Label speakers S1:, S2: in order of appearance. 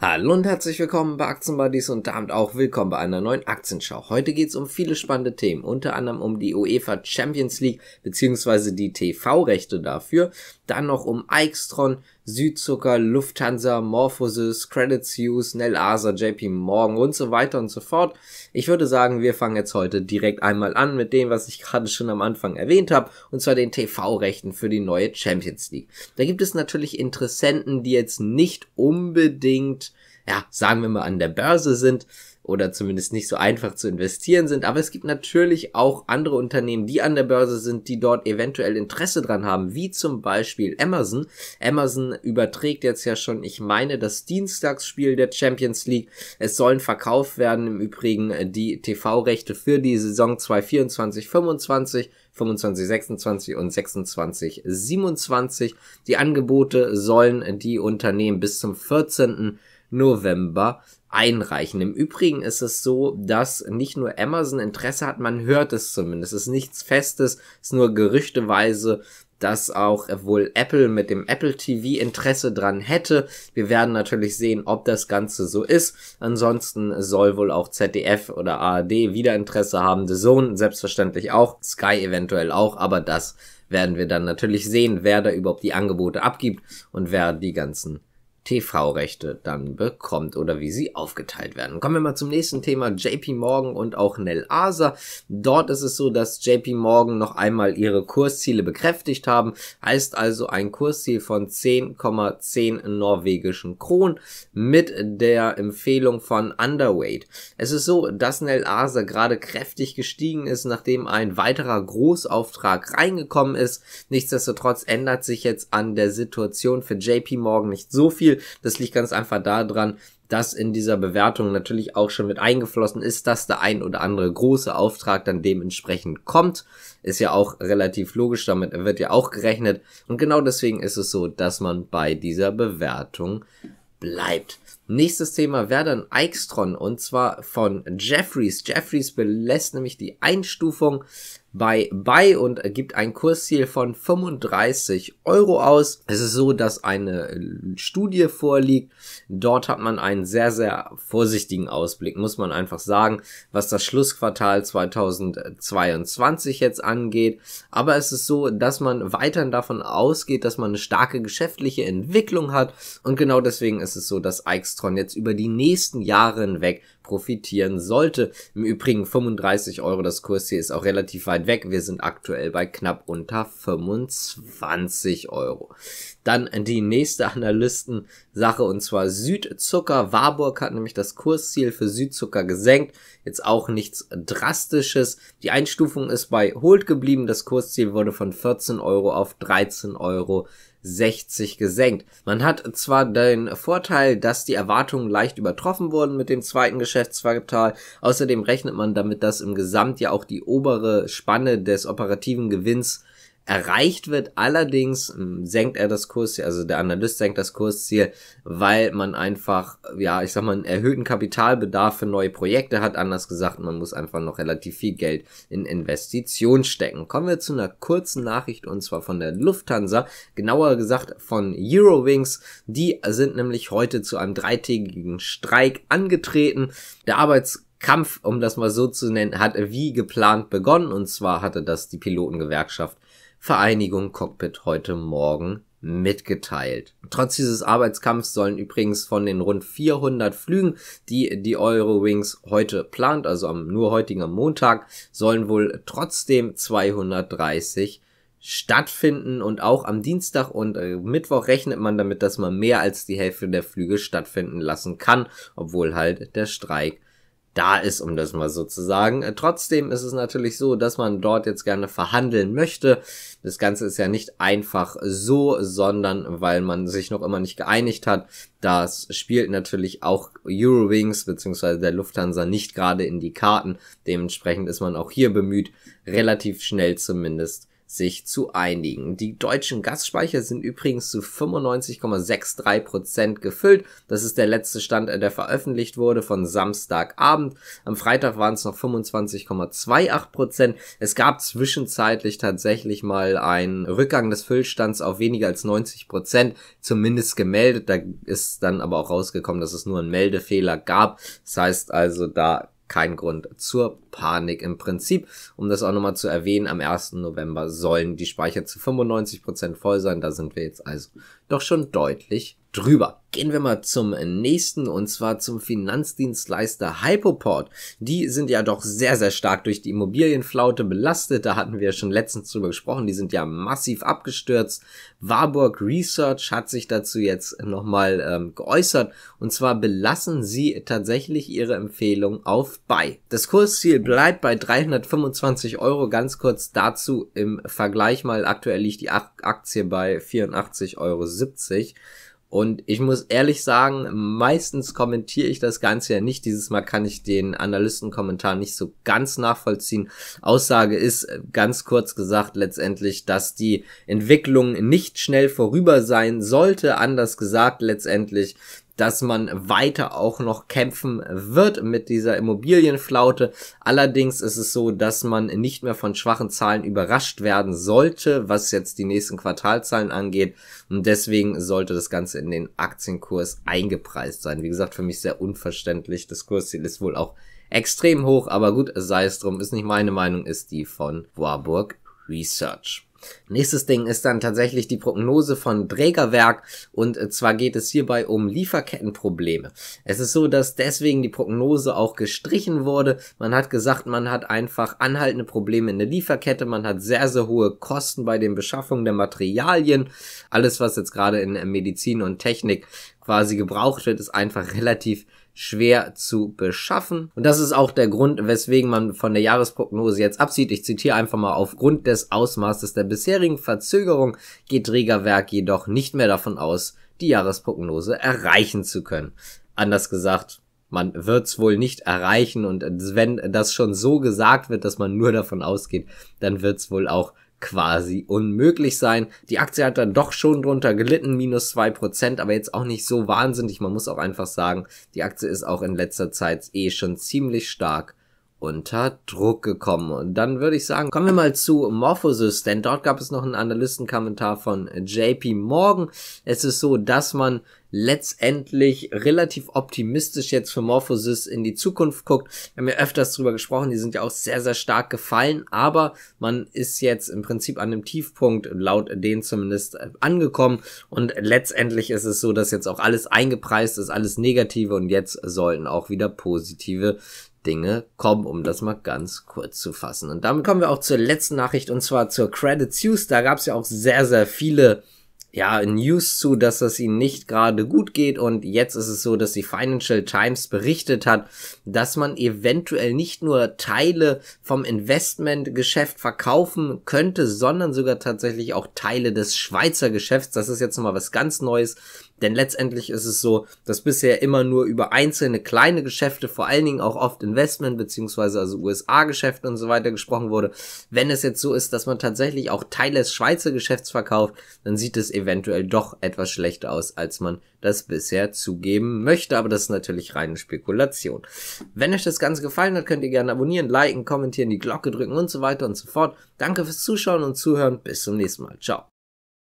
S1: Hallo und herzlich willkommen bei Aktienbuddies und damit auch willkommen bei einer neuen Aktienschau. Heute geht es um viele spannende Themen, unter anderem um die UEFA Champions League bzw. die TV-Rechte dafür, dann noch um Aixtron, Südzucker, Lufthansa, Morphosis, Credit Suisse, Nell Asa, JP Morgan und so weiter und so fort. Ich würde sagen, wir fangen jetzt heute direkt einmal an mit dem, was ich gerade schon am Anfang erwähnt habe, und zwar den TV-Rechten für die neue Champions League. Da gibt es natürlich Interessenten, die jetzt nicht unbedingt ja, sagen wir mal, an der Börse sind oder zumindest nicht so einfach zu investieren sind. Aber es gibt natürlich auch andere Unternehmen, die an der Börse sind, die dort eventuell Interesse dran haben, wie zum Beispiel Amazon. Amazon überträgt jetzt ja schon, ich meine, das Dienstagsspiel der Champions League. Es sollen verkauft werden, im Übrigen äh, die TV-Rechte für die Saison 2024, 25. 25, 26 und 26, 27. Die Angebote sollen die Unternehmen bis zum 14. November einreichen. Im Übrigen ist es so, dass nicht nur Amazon Interesse hat, man hört es zumindest. Es ist nichts Festes, es ist nur gerüchteweise, dass auch wohl Apple mit dem Apple TV Interesse dran hätte. Wir werden natürlich sehen, ob das Ganze so ist. Ansonsten soll wohl auch ZDF oder ARD wieder Interesse haben. The Zone selbstverständlich auch, Sky eventuell auch, aber das werden wir dann natürlich sehen, wer da überhaupt die Angebote abgibt und wer die ganzen TV-Rechte dann bekommt oder wie sie aufgeteilt werden. Kommen wir mal zum nächsten Thema, JP Morgan und auch Nel Asa. Dort ist es so, dass JP Morgan noch einmal ihre Kursziele bekräftigt haben, heißt also ein Kursziel von 10,10 10 norwegischen Kronen mit der Empfehlung von Underweight. Es ist so, dass Nel Asa gerade kräftig gestiegen ist, nachdem ein weiterer Großauftrag reingekommen ist. Nichtsdestotrotz ändert sich jetzt an der Situation für JP Morgan nicht so viel. Das liegt ganz einfach daran, dass in dieser Bewertung natürlich auch schon mit eingeflossen ist, dass der ein oder andere große Auftrag dann dementsprechend kommt. Ist ja auch relativ logisch, damit wird ja auch gerechnet. Und genau deswegen ist es so, dass man bei dieser Bewertung bleibt. Nächstes Thema wäre dann Eichstron und zwar von Jeffries. Jeffries belässt nämlich die Einstufung bei bei und gibt ein Kursziel von 35 Euro aus. Es ist so, dass eine äh, Studie vorliegt. Dort hat man einen sehr, sehr vorsichtigen Ausblick, muss man einfach sagen, was das Schlussquartal 2022 jetzt angeht. Aber es ist so, dass man weiterhin davon ausgeht, dass man eine starke geschäftliche Entwicklung hat. Und genau deswegen ist es so, dass Aixtron jetzt über die nächsten Jahre hinweg profitieren sollte. Im Übrigen 35 Euro das Kursziel ist auch relativ weit weit weg. Wir sind aktuell bei knapp unter 25 Euro. Dann die nächste analysten und zwar Südzucker. Warburg hat nämlich das Kursziel für Südzucker gesenkt. Jetzt auch nichts Drastisches. Die Einstufung ist bei Holt geblieben. Das Kursziel wurde von 14 Euro auf 13 Euro 60 gesenkt. Man hat zwar den Vorteil, dass die Erwartungen leicht übertroffen wurden mit dem zweiten Geschäftsquartal. Außerdem rechnet man damit, dass im Gesamtjahr auch die obere Spanne des operativen Gewinns erreicht wird. Allerdings ähm, senkt er das Kursziel, also der Analyst senkt das Kursziel, weil man einfach, ja, ich sag mal, einen erhöhten Kapitalbedarf für neue Projekte hat. Anders gesagt, man muss einfach noch relativ viel Geld in Investitionen stecken. Kommen wir zu einer kurzen Nachricht und zwar von der Lufthansa, genauer gesagt von Eurowings. Die sind nämlich heute zu einem dreitägigen Streik angetreten. Der Arbeits Kampf, um das mal so zu nennen, hat wie geplant begonnen. Und zwar hatte das die Pilotengewerkschaft Vereinigung Cockpit heute Morgen mitgeteilt. Trotz dieses Arbeitskampfs sollen übrigens von den rund 400 Flügen, die die Eurowings heute plant, also am nur heutigen Montag, sollen wohl trotzdem 230 stattfinden und auch am Dienstag und äh, Mittwoch rechnet man damit, dass man mehr als die Hälfte der Flüge stattfinden lassen kann, obwohl halt der Streik da ist, um das mal so zu sagen. Äh, trotzdem ist es natürlich so, dass man dort jetzt gerne verhandeln möchte. Das Ganze ist ja nicht einfach so, sondern weil man sich noch immer nicht geeinigt hat. Das spielt natürlich auch Eurowings bzw. der Lufthansa nicht gerade in die Karten. Dementsprechend ist man auch hier bemüht, relativ schnell zumindest sich zu einigen. Die deutschen Gasspeicher sind übrigens zu 95,63% Prozent gefüllt. Das ist der letzte Stand, äh, der veröffentlicht wurde von Samstagabend. Am Freitag waren es noch 25,28%. Prozent. Es gab zwischenzeitlich tatsächlich mal einen Rückgang des Füllstands auf weniger als 90%, Prozent, zumindest gemeldet. Da ist dann aber auch rausgekommen, dass es nur einen Meldefehler gab. Das heißt also da kein Grund zur Panik im Prinzip. Um das auch nochmal zu erwähnen, am 1. November sollen die Speicher zu 95% voll sein. Da sind wir jetzt also doch schon deutlich drüber. Gehen wir mal zum nächsten und zwar zum Finanzdienstleister Hypoport. Die sind ja doch sehr, sehr stark durch die Immobilienflaute belastet. Da hatten wir schon letztens drüber gesprochen. Die sind ja massiv abgestürzt. Warburg Research hat sich dazu jetzt nochmal ähm, geäußert. Und zwar belassen sie tatsächlich ihre Empfehlung auf Buy. Das Kursziel bleibt bei 325 Euro. Ganz kurz dazu im Vergleich mal. Aktuell liegt die Aktie bei 84,70 Euro. Und ich muss ehrlich sagen, meistens kommentiere ich das Ganze ja nicht. Dieses Mal kann ich den Analystenkommentar nicht so ganz nachvollziehen. Aussage ist äh, ganz kurz gesagt letztendlich, dass die Entwicklung nicht schnell vorüber sein sollte. Anders gesagt letztendlich, dass man weiter auch noch kämpfen wird mit dieser Immobilienflaute. Allerdings ist es so, dass man nicht mehr von schwachen Zahlen überrascht werden sollte, was jetzt die nächsten Quartalzahlen angeht. Und deswegen sollte das Ganze in den Aktienkurs eingepreist sein. Wie gesagt, für mich sehr unverständlich. Das Kursziel ist wohl auch extrem hoch, aber gut, sei es drum, ist nicht meine Meinung, ist die von Warburg Research. Nächstes Ding ist dann tatsächlich die Prognose von Trägerwerk und äh, zwar geht es hierbei um Lieferkettenprobleme. Es ist so, dass deswegen die Prognose auch gestrichen wurde. Man hat gesagt, man hat einfach anhaltende Probleme in der Lieferkette, man hat sehr, sehr hohe Kosten bei den Beschaffungen der Materialien. Alles, was jetzt gerade in äh, Medizin und Technik quasi gebraucht wird, ist einfach relativ schwer zu beschaffen. Und das ist auch der Grund, weswegen man von der Jahresprognose jetzt absieht. Ich zitiere einfach mal, aufgrund des Ausmaßes der bisherigen Verzögerung geht Regerwerk jedoch nicht mehr davon aus, die Jahresprognose erreichen zu können. Anders gesagt, man wird's wohl nicht erreichen und wenn das schon so gesagt wird, dass man nur davon ausgeht, dann wird's wohl auch quasi unmöglich sein. Die Aktie hat dann doch schon drunter gelitten, minus zwei Prozent, aber jetzt auch nicht so wahnsinnig. Man muss auch einfach sagen, die Aktie ist auch in letzter Zeit eh schon ziemlich stark unter Druck gekommen. Und dann würde ich sagen, kommen wir mal zu Morphosis, denn dort gab es noch einen Analystenkommentar von JP Morgan. Es ist so, dass man letztendlich relativ optimistisch jetzt für Morphosis in die Zukunft guckt. Wir haben ja öfters drüber gesprochen, die sind ja auch sehr, sehr stark gefallen, aber man ist jetzt im Prinzip an dem Tiefpunkt, laut denen zumindest, äh, angekommen und letztendlich ist es so, dass jetzt auch alles eingepreist ist, alles Negative und jetzt sollten auch wieder positive Dinge kommen, um das mal ganz kurz zu fassen. Und damit kommen wir auch zur letzten Nachricht und zwar zur Credit Suisse. Da gab es ja auch sehr, sehr viele ja, News zu, dass es ihnen nicht gerade gut geht. Und jetzt ist es so, dass die Financial Times berichtet hat, dass man eventuell nicht nur Teile vom Investmentgeschäft verkaufen könnte, sondern sogar tatsächlich auch Teile des Schweizer Geschäfts. Das ist jetzt nochmal was ganz Neues. Denn letztendlich ist es so, dass bisher immer nur über einzelne kleine Geschäfte, vor allen Dingen auch oft Investment beziehungsweise also USA-Geschäfte und so weiter gesprochen wurde. Wenn es jetzt so ist, dass man tatsächlich auch Teile des Schweizer Geschäfts verkauft, dann sieht es eventuell doch etwas schlechter aus, als man das bisher zugeben möchte. Aber das ist natürlich reine Spekulation. Wenn euch das Ganze gefallen hat, könnt ihr gerne abonnieren, liken, kommentieren, die Glocke drücken und so weiter und so fort. Danke fürs Zuschauen und Zuhören. Bis zum nächsten Mal. Ciao.